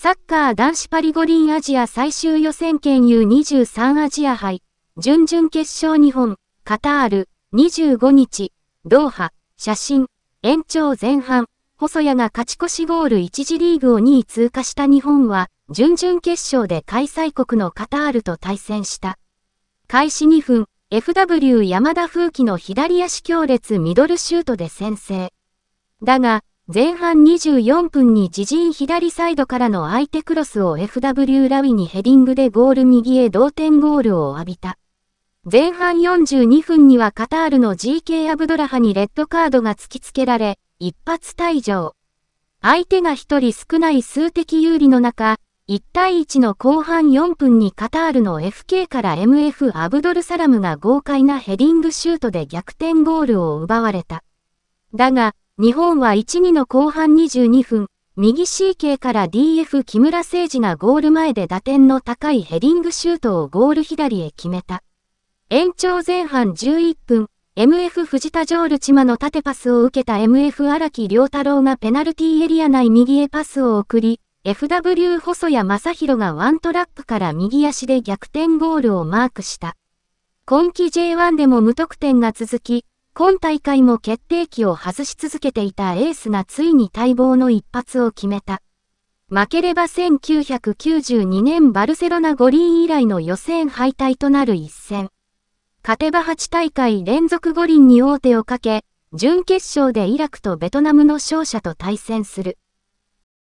サッカー男子パリ五輪アジア最終予選権 U23 アジア杯、準々決勝日本、カタール、25日、ドーハ、写真、延長前半、細谷が勝ち越しゴール1次リーグを2位通過した日本は、準々決勝で開催国のカタールと対戦した。開始2分、FW 山田風紀の左足強烈ミドルシュートで先制。だが、前半24分に自陣左サイドからの相手クロスを FW ラウィにヘディングでゴール右へ同点ゴールを浴びた。前半42分にはカタールの GK アブドラハにレッドカードが突きつけられ、一発退場。相手が一人少ない数的有利の中、1対1の後半4分にカタールの FK から MF アブドルサラムが豪快なヘディングシュートで逆転ゴールを奪われた。だが、日本は1-2の後半22分、右 CK から DF 木村誠二がゴール前で打点の高いヘディングシュートをゴール左へ決めた。延長前半11分、MF 藤田ジョールチマの縦パスを受けた MF 荒木良太郎がペナルティーエリア内右へパスを送り、FW 細谷正宏がワントラップから右足で逆転ゴールをマークした。今季 J1 でも無得点が続き、今大会も決定機を外し続けていたエースがついに待望の一発を決めた。負ければ1992年バルセロナ五輪以来の予選敗退となる一戦。勝てば8大会連続五輪に王手をかけ、準決勝でイラクとベトナムの勝者と対戦する。